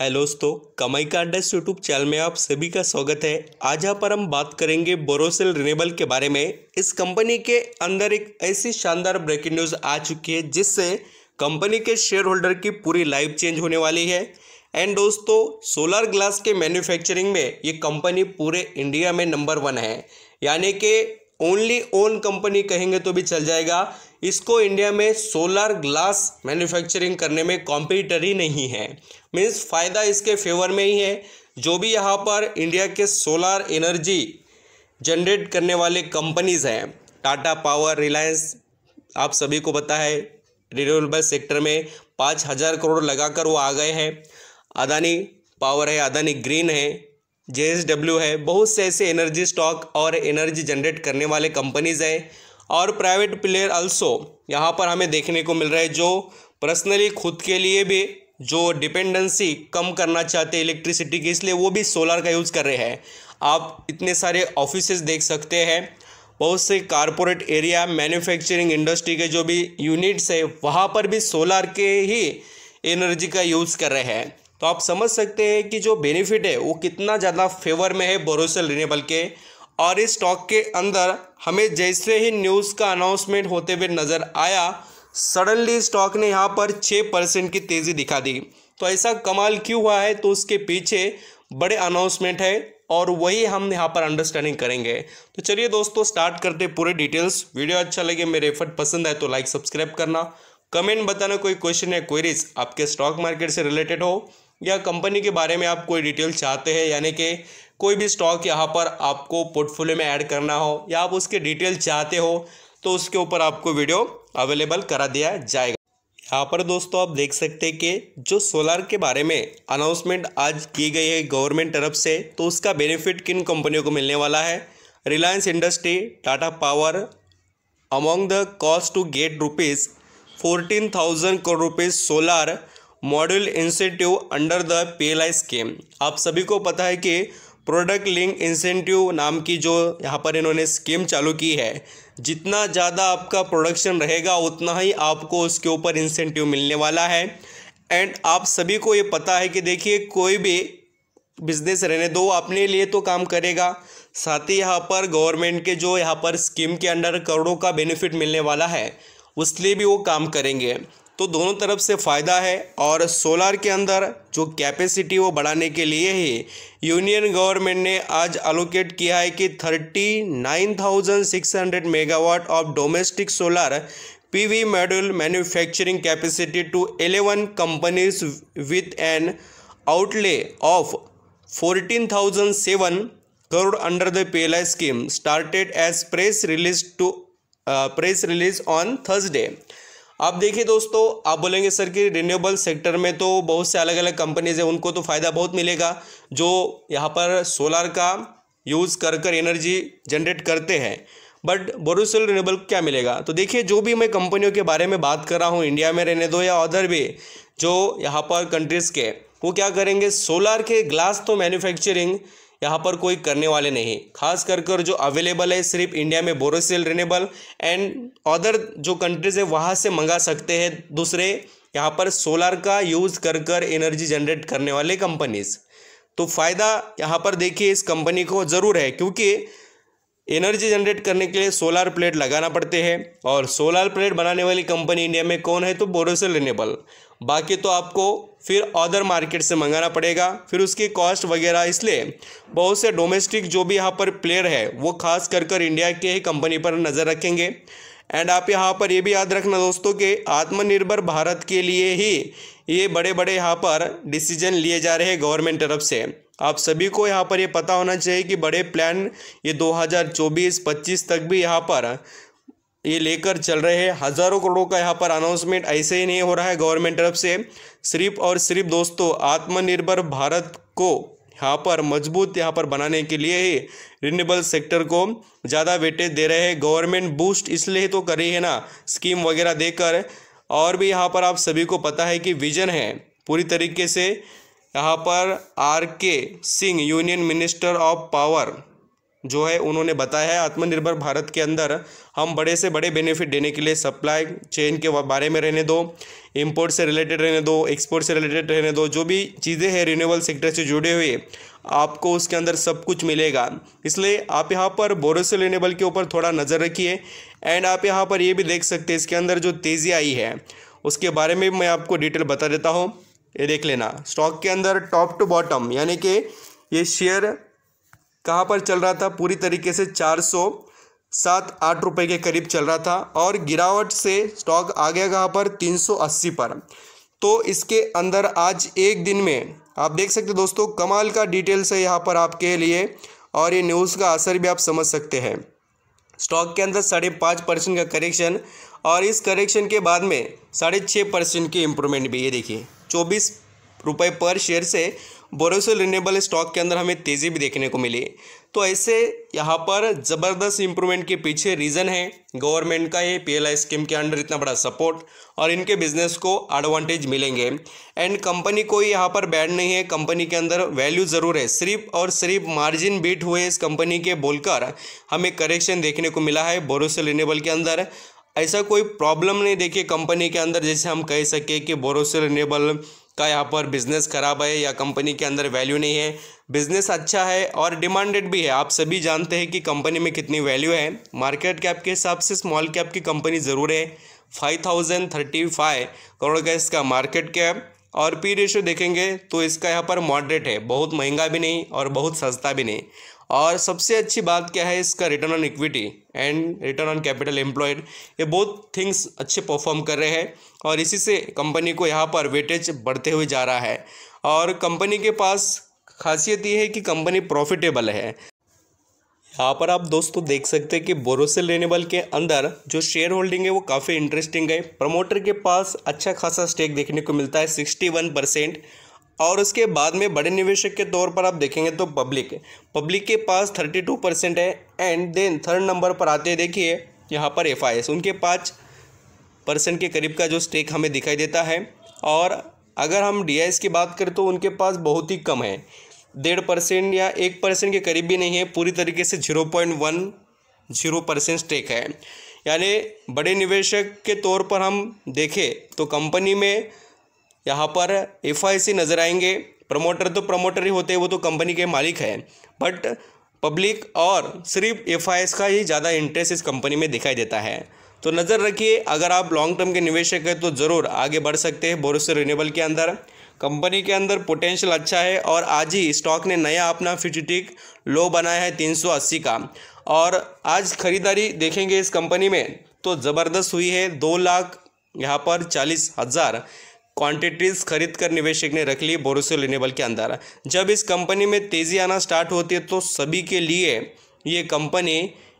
hello दोस्तों कमाई का अड्डा यूट्यूब चैनल में आप सभी का स्वागत है आज यहाँ पर हम बात करेंगे बोरोसिल रिनेबल के बारे में इस कंपनी के अंदर एक ऐसी शानदार ब्रेकिंग न्यूज़ आ चुकी है जिससे कंपनी के शेयर होल्डर की पूरी लाइफ चेंज होने वाली है एंड दोस्तों सोलर ग्लास के मैन्युफैक्चरिंग में ये कंपनी पूरे इंडिया में नंबर वन है यानी कि ओनली ओन कंपनी कहेंगे तो भी चल जाएगा इसको इंडिया में सोलर ग्लास मैन्युफैक्चरिंग करने में कॉम्पिटिटर ही नहीं है मीन्स फ़ायदा इसके फेवर में ही है जो भी यहाँ पर इंडिया के सोलर एनर्जी जनरेट करने वाले कंपनीज़ हैं टाटा पावर रिलायंस आप सभी को पता है रिन्यूएबल सेक्टर में पाँच हज़ार करोड़ लगाकर वो आ गए हैं अदानी पावर है अदानी ग्रीन है जे है बहुत से ऐसे एनर्जी स्टॉक और एनर्जी जनरेट करने वाले कंपनीज़ हैं और प्राइवेट प्लेयर अल्सो यहाँ पर हमें देखने को मिल रहा है जो पर्सनली खुद के लिए भी जो डिपेंडेंसी कम करना चाहते हैं इलेक्ट्रिसिटी की इसलिए वो भी सोलर का यूज़ कर रहे हैं आप इतने सारे ऑफिसेज देख सकते हैं बहुत से कारपोरेट एरिया मैन्युफैक्चरिंग इंडस्ट्री के जो भी यूनिट्स है वहाँ पर भी सोलार के ही एनर्जी का यूज़ कर रहे हैं तो आप समझ सकते हैं कि जो बेनिफिट है वो कितना ज़्यादा फेवर में है बोरोसल रिनेबल के और इस स्टॉक के अंदर हमें जैसे ही न्यूज़ का अनाउंसमेंट होते हुए नज़र आया सडनली स्टॉक ने यहाँ पर छः परसेंट की तेज़ी दिखा दी तो ऐसा कमाल क्यों हुआ है तो उसके पीछे बड़े अनाउंसमेंट है और वही हम यहाँ पर अंडरस्टैंडिंग करेंगे तो चलिए दोस्तों स्टार्ट करते पूरे डिटेल्स वीडियो अच्छा लगे मेरे एफर्ट पसंद आए तो लाइक सब्सक्राइब करना कमेंट बताना कोई क्वेश्चन या क्वेरीज आपके स्टॉक मार्केट से रिलेटेड हो या कंपनी के बारे में आप कोई डिटेल चाहते हैं यानी कि कोई भी स्टॉक यहाँ पर आपको पोर्टफोलियो में ऐड करना हो या आप उसके डिटेल चाहते हो तो उसके ऊपर आपको वीडियो अवेलेबल करा दिया जाएगा यहाँ पर दोस्तों आप देख सकते हैं कि जो सोलार के बारे में अनाउंसमेंट आज की गई है गवर्नमेंट तरफ से तो उसका बेनिफिट किन कंपनियों को मिलने वाला है Reliance industry Tata power among the cost to get rupees fourteen thousand crore rupees solar module incentive under the P L I scheme आप सभी को पता है कि प्रोडक्ट लिंक इंसेंटिव नाम की जो यहाँ पर इन्होंने स्कीम चालू की है जितना ज़्यादा आपका प्रोडक्शन रहेगा उतना ही आपको उसके ऊपर इंसेंटिव मिलने वाला है एंड आप सभी को ये पता है कि देखिए कोई भी बिजनेस रहने दो अपने लिए तो काम करेगा साथ ही यहाँ पर गवर्नमेंट के जो यहाँ पर स्कीम के अंडर करोड़ों का बेनिफिट मिलने वाला है उसलिए लिए भी वो काम करेंगे तो दोनों तरफ से फ़ायदा है और सोलार के अंदर जो कैपेसिटी वो बढ़ाने के लिए ही यूनियन गवर्नमेंट ने आज अलोकेट किया है कि thirty nine thousand six hundred megawatt of domestic solar PV module manufacturing capacity to eleven companies with an outlay of fourteen thousand seven crore under the PLI scheme started as press release to press release on Thursday अब देखिए दोस्तों आप बोलेंगे sir कि renewable sector में तो बहुत से अलग अलग कंपनीज हैं उनको तो फ़ायदा बहुत मिलेगा जो यहाँ पर सोलार का यूज़ कर कर एनर्जी जनरेट करते हैं बट बोरोसिल रिन्यूएबल क्या मिलेगा तो देखिए जो भी मैं कंपनियों के बारे में बात कर रहा हूँ इंडिया में रहने दो या अदर भी जो यहाँ पर कंट्रीज़ के वो क्या करेंगे सोलार के ग्लास तो मैन्युफैक्चरिंग यहाँ पर कोई करने वाले नहीं खास कर कर जो अवेलेबल है सिर्फ इंडिया में बोरोसिल रिनेबल एंड अदर जो कंट्रीज है वहाँ से मंगा सकते हैं दूसरे यहाँ पर सोलार का यूज़ कर कर एनर्जी जनरेट करने वाले कंपनीज़ तो फ़ायदा यहाँ पर देखिए इस कंपनी को ज़रूर है क्योंकि एनर्जी जनरेट करने के लिए सोलार प्लेट लगाना पड़ते हैं और सोलार प्लेट बनाने वाली कंपनी इंडिया में कौन है तो बोरोसिल रिनेबल बाकी तो आपको फिर अदर मार्केट से मंगाना पड़ेगा फिर उसकी कॉस्ट वगैरह इसलिए बहुत से डोमेस्टिक जो भी यहाँ पर प्लेयर है वो खास कर कर इंडिया के ही कंपनी पर नज़र रखेंगे एंड आप यहाँ पर ये भी याद रखना दोस्तों कि आत्मनिर्भर भारत के लिए ही ये बड़े बड़े यहाँ पर डिसीजन लिए जा रहे हैं गवर्नमेंट तरफ से आप सभी को यहाँ पर ये पता होना चाहिए कि बड़े प्लान ये 2024-25 तक भी यहाँ पर ये लेकर चल रहे हैं हज़ारों करोड़ों का यहाँ पर अनाउंसमेंट ऐसे ही नहीं हो रहा है गवर्नमेंट तरफ से सिर्फ और सिर्फ दोस्तों आत्मनिर्भर भारत को यहाँ पर मजबूत यहाँ पर बनाने के लिए ही रिन्यूएबल सेक्टर को ज़्यादा वेटेज दे रहे हैं गवर्नमेंट बूस्ट इसलिए तो करी है ना स्कीम वगैरह देकर और भी यहाँ पर आप सभी को पता है कि विजन है पूरी तरीके से यहाँ पर R K Singh union minister of power जो है उन्होंने बताया है आत्मनिर्भर भारत के अंदर हम बड़े से बड़े बेनिफिट देने के लिए सप्लाई चेन के बारे में रहने दो इंपोर्ट से रिलेटेड रहने दो एक्सपोर्ट से रिलेटेड रहने दो जो भी चीज़ें हैं रिन्यूएबल सेक्टर से जुड़े हुए आपको उसके अंदर सब कुछ मिलेगा इसलिए आप यहाँ पर बोरोसिल रिन्यूएबल के ऊपर थोड़ा नज़र रखिए एंड आप यहाँ पर ये भी देख सकते हैं इसके अंदर जो तेज़ी आई है उसके बारे में मैं आपको डिटेल बता देता हूँ ये देख लेना स्टॉक के अंदर टॉप टू बॉटम यानी कि ये शेयर कहाँ पर चल रहा था पूरी तरीके से चार सौ सात आठ रुपये के करीब चल रहा था और गिरावट से स्टॉक आ गया कहाँ पर तीन सौ अस्सी पर तो इसके अंदर आज एक दिन में आप देख सकते दोस्तों कमाल का डिटेल्स है यहाँ पर आपके लिए और ये न्यूज़ का असर भी आप समझ सकते हैं स्टॉक के अंदर साढ़े पाँच परसेंट का करेक्शन और इस करेक्शन के बाद में साढ़े छः परसेंट की इम्प्रूवमेंट भी ये देखिए चौबीस रुपये पर शेयर से बोरोसिल रिनेबल स्टॉक के अंदर हमें तेज़ी भी देखने को मिली तो ऐसे यहाँ पर ज़बरदस्त इंप्रूवमेंट के पीछे रीज़न है गवर्नमेंट का ये पीएलआई स्कीम के अंडर इतना बड़ा सपोर्ट और इनके बिजनेस को एडवांटेज मिलेंगे एंड कंपनी कोई यहाँ पर बैड नहीं है कंपनी के अंदर वैल्यू ज़रूर है सिर्फ और सिर्फ मार्जिन बीट हुए इस कंपनी के बोलकर हमें करेक्शन देखने को मिला है बोरोसिल रिनेबल के अंदर ऐसा कोई प्रॉब्लम नहीं देखिए कंपनी के अंदर जैसे हम कह सके कि बोरोसल रिनेबल का यहाँ पर बिज़नेस खराब है या कंपनी के अंदर वैल्यू नहीं है बिज़नेस अच्छा है और डिमांडेड भी है आप सभी जानते हैं कि कंपनी में कितनी वैल्यू है मार्केट कैप के हिसाब से स्मॉल कैप की कंपनी ज़रूर है five thousand thirty five crore का इसका मार्केट कैप और पी रेशो देखेंगे तो इसका यहाँ पर मॉडरेट है बहुत महंगा भी नहीं और बहुत सस्ता भी नहीं और सबसे अच्छी बात क्या है इसका return on equity and return on capital employed ये बहुत थिंग्स अच्छे परफॉर्म कर रहे हैं और इसी से कंपनी को यहाँ पर वेटेज बढ़ते हुए जा रहा है और कंपनी के पास खासियत ये है कि कंपनी प्रॉफिटेबल है यहाँ पर आप दोस्तों देख सकते हैं कि बोरोसिल रेनेबल के अंदर जो शेयर होल्डिंग है वो काफ़ी इंटरेस्टिंग है प्रमोटर के पास अच्छा खासा स्टेक देखने को मिलता है सिक्सटी वन परसेंट और उसके बाद में बड़े निवेशक के तौर पर आप देखेंगे तो पब्लिक पब्लिक के पास थर्टी टू परसेंट है एंड देन थर्ड नंबर पर आते हैं देखिए यहाँ पर एफ उनके पाँच परसेंट के करीब का जो स्टेक हमें दिखाई देता है और अगर हम डी की बात करें तो उनके पास बहुत ही कम है डेढ़ परसेंट या एक परसेंट के करीब भी नहीं है पूरी तरीके से zero point one zero percent stake है यानी बड़े निवेशक के तौर पर हम देखें तो कंपनी में यहाँ पर एफ नज़र आएंगे प्रमोटर तो प्रमोटर ही होते हैं वो तो कंपनी के मालिक हैं बट पब्लिक और सिर्फ एफ का ही ज़्यादा इंटरेस्ट इस कंपनी में दिखाई देता है तो नज़र रखिए अगर आप लॉन्ग टर्म के निवेशक हैं तो ज़रूर आगे बढ़ सकते हैं बोरोसर रिनेबल के अंदर कंपनी के अंदर पोटेंशियल अच्छा है और आज ही स्टॉक ने नया अपना फ्यूटिक लो बनाया है अस्सी का और आज खरीदारी देखेंगे इस कंपनी में तो ज़बरदस्त हुई है दो लाख यहाँ पर चालीस हज़ार क्वांटिटीज़ खरीद कर निवेशक ने रख ली बोरोसो रिनेबल के अंदर जब इस कंपनी में तेज़ी आना स्टार्ट होती है तो सभी के लिए ये कंपनी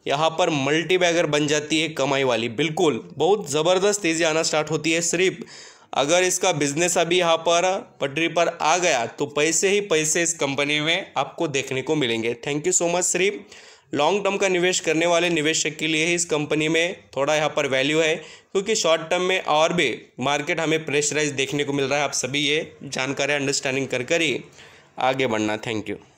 यहाँ पर मल्टी बैगर बन जाती है कमाई वाली बिल्कुल बहुत ज़बरदस्त तेज़ी आना स्टार्ट होती है सिर्फ अगर इसका बिजनेस अभी यहाँ पर पटरी पर आ गया तो पैसे ही पैसे इस कंपनी में आपको देखने को मिलेंगे थैंक यू सो मच सिर्फ लॉन्ग टर्म का निवेश करने वाले निवेशक के लिए ही इस कंपनी में थोड़ा यहाँ पर वैल्यू है क्योंकि शॉर्ट टर्म में और भी मार्केट हमें प्रेशराइज देखने को मिल रहा है आप सभी ये जानकारी अंडरस्टैंडिंग कर कर ही आगे बढ़ना थैंक यू